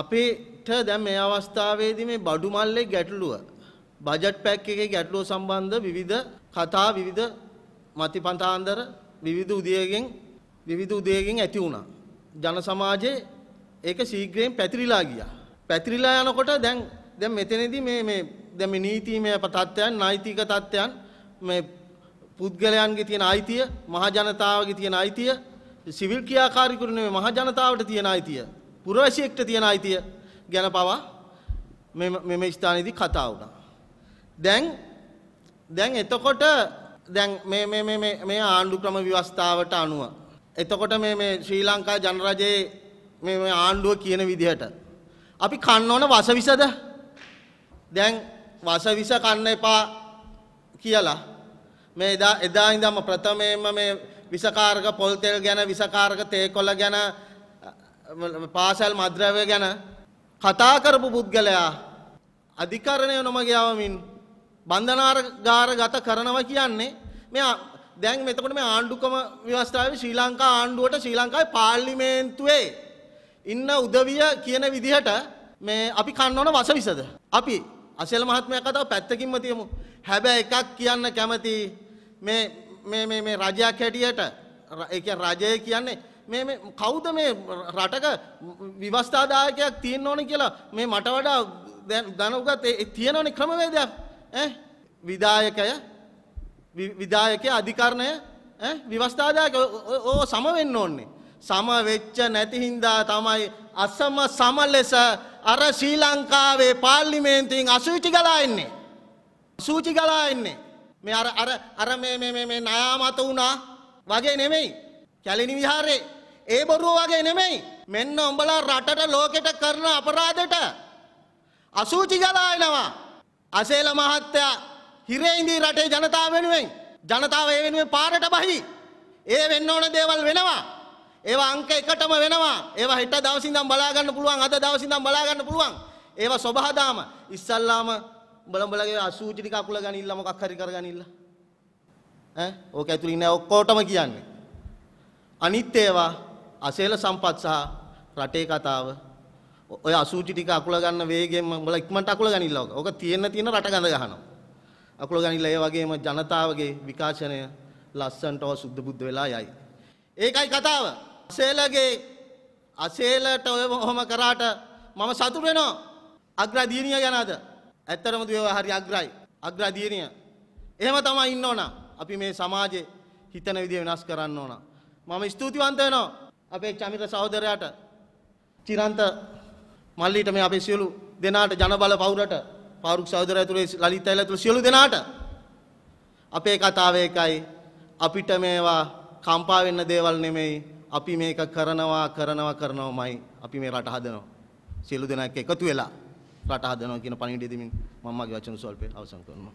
අපේට දැන් මේ අවස්ථාවේදී මේ බඩු මල්ලේ ගැටලුව බජට් පැක් එකේ ගැටලුව සම්බන්ධ විවිධ කතා විවිධ මතිපන්තාන්දර විවිධ උදයගෙන් විවිධ උදයගෙන් ඇති වුණා. ජන සමාජයේ ඒක ශීඝ්‍රයෙන් පැතිරිලා ගියා. පැතිරිලා යනකොට දැන් දැන් මෙතනදී මේ මේ දැන් මේ නීතිමය තත්ත්වයන් නෛතික තත්ත්වයන් මේ පුද්ගලයන්ගේ තියෙන අයිතිය, මහ ජනතාවගේ තියෙන අයිතිය, සිවිල් ක්‍රියාකාරීකරණයේ මහ ජනතාවට තියෙන අයිතිය පුරවැසියෙක්ට තියෙන අයිතිය ගැන පවා මෙම ස්ථානයේදී කතා වුණා. දැන් දැන් එතකොට දැන් මේ මේ මේ මේ මේ ආණ්ඩු ක්‍රම ව්‍යවස්ථාවට අනුව එතකොට මේ මේ ශ්‍රී ලංකා ජනරජයේ මේ මේ ආණ්ඩුව කියන විදිහට අපි කන්න ඕන වසවිසද? දැන් වසවිස කන්න එපා කියලා මේ එදා එදා ඉඳන්ම ප්‍රථමයෙන්ම මේ විසකාරක පොල් තෙල් ගැන විසකාරක තේ කොළ ගැන පාශල් මද්‍රව්‍ය ගැන කතාකරපු පුද්ගලයා අධිකරණය නොමග යාවමින් බන්ධනාරගාර ගත කරනවා කියන්නේ මෙ දැන් මෙතකට මේ ආණ්ඩුකම ව්‍යවස්ථාව ශ්‍රී ලංකා ආණ්ඩුවට ශ්‍රී ලංකායි පාර්ලිමේන්තුවේ ඉන්න උදවිය කියන විදිහට මේ අපි කන්නවන වස විසද. අපි අසල මහත්මය කතාව පැත්තකින්ම තියමු. හැබැ එකක් කියන්න කැමති මේ රජයක් හැටියට එක රජය කියන්නේ මේ මේ කවුද මේ රටක විවස්ථාදායකයක් තියෙන්න ඕනේ කියලා මේ මට වඩා දැන් දනුගත ඒ තියෙනවනේ ක්‍රමවේදයක් ඈ විදායකය විදායකයේ අධිකරණය ඈ විවස්ථාදායක ඕ සම වෙන්න ඕනේ සම වෙච්ච නැති හින්දා තමයි අසම සම ලෙස අර ශ්‍රී ලංකාවේ පාර්ලිමේන්තුවෙන් අසුචි ගලා එන්නේ. අසුචි ගලා එන්නේ. මේ අර අර අර මේ මේ මේ ණයාමත වුණා වගේ නෙමෙයි. කැලණි විහාරේ ඒ බොරුව වගේ නෙමෙයි. මෙන්න උඹලා රටට ලෝකෙට කරන අපරාධෙට අසූචි ගලායනවා. අසේල මහත්තයා හිරේ ඉඳී රටේ ජනතාව වෙනුවෙන් ජනතාව ඒ වෙනුවෙන් පාරට බහි. ඒ වෙන්න ඕන දේවල් වෙනවා. ඒවා අංක එකටම වෙනවා. ඒවා හෙට දවසින් ඉඳන් බලා ගන්න පුළුවන්. අද දවසින් ඉඳන් බලා ගන්න පුළුවන්. ඒවා සබහදාම ඉස්සල්ලාම බලඹලගේ අසූචි ටික අකුල ගනින්න මොකක් හරි කර ගනින්න. ඈ ඕක ඇතුළේ ඉන්න ඔක්කොටම කියන්නේ. අනිත් ඒවා අසේල සම්පත් සහ රටේ කතාව ඔය අසූචි ටික අකුල ගන්න වේගයෙන්ම උඹලා ඉක්මනට අකුල ගනින්න ඕක. ඕක තියෙන තියෙන රට ගඳ ගහනවා. අකුල ගනින්න ඒ වගේම ජනතාවගේ විකාශනය ලස්සන්ට ඔය සුද්ධ බුද්ධ වෙලා යයි. ඒකයි කතාව. අසේලගේ අසේලට ඔය ඔහොම කරාට මම සතුට වෙනවා. අග්‍රදීනිය ගැන අද. ඇත්තටම දුවේ හරි අග්‍රයි. අග්‍රදීනිය. එහෙම තමයි ඉන්න ඕන. අපි මේ සමාජේ හිතන විදිය වෙනස් කරන්න ඕන. මම ස්තුතිවන්ත වෙනවා. අපේ චමිත සහෝදරයාට චිරන්ත මල්ලීට මේ අපේ සියලු දෙනාට ජනබල පවුරට පාරුක් සහෝදරය ඇතුළේ ලලිත් අයලා ඇතුළේ සියලු දෙනාට අපේ කතාව එකයි අපිට මේවා කම්පා වෙන්න දේවල් නෙමෙයි අපි මේක කරනවා කරනවා කරනවාමයි අපි මේ රට හදනවා සියලු දෙනා එක්ක එකතු වෙලා රට හදනවා කියන පණිවිඩය දෙමින් මම මගේ වචන සල්පේ අවසන් කරනවා